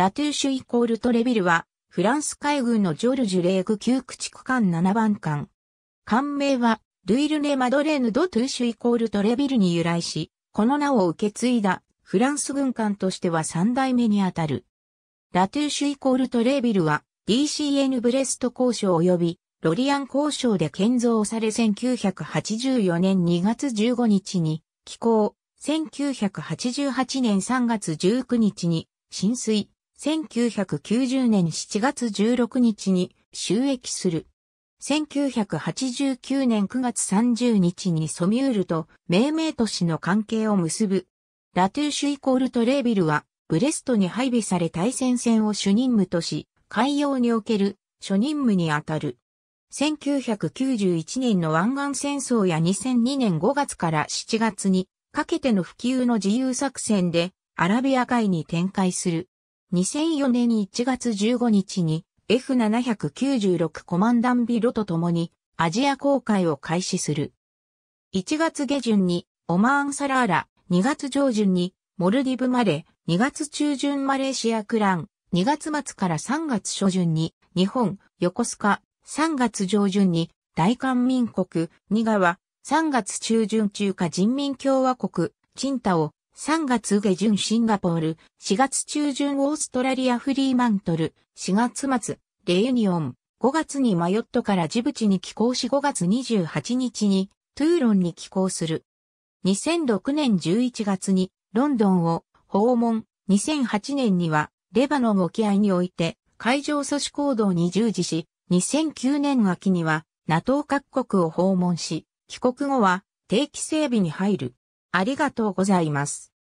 ラトゥーシュイコールトレビルは、フランス海軍のジョルジュ・レーグ級駆逐艦7番艦。艦名は、ルイルネ・マドレーヌ・ド・トゥーシュイコールトレビルに由来し、この名を受け継いだフランス軍艦としては3代目にあたる。ラトゥーシュイコールトレビルは DCN ブレスト交渉及びロリアン交渉で建造され1984年2月15日に寄港、1988年3月19日に浸水、1990年7月16日に収益する。1989年9月30日にソミュールと命名都市の関係を結ぶ。ラトゥーシュイコールトレービルは、ブレストに配備され対戦線を主任務とし、海洋における初任務にあたる。1991年の湾岸戦争や2002年5月から7月にかけての普及の自由作戦でアラビア海に展開する。2004年1月15日に F796 コマンダンビロと共にアジア公開を開始する。1月下旬にオマーンサラーラ、2月上旬にモルディブマレ、2月中旬マレーシアクラン、2月末から3月初旬に日本、横須賀、3月上旬に大韓民国、ニガワ、3月中旬中華人民共和国、チンタオ、3月下旬シンガポール、4月中旬オーストラリアフリーマントル、4月末、レユニオン、5月にマヨットからジブチに寄港し5月28日にトゥーロンに寄港する。2006年11月にロンドンを訪問、2008年にはレバノン沖合において海上阻止行動に従事し、2009年秋には NATO 各国を訪問し、帰国後は定期整備に入る。ありがとうございます。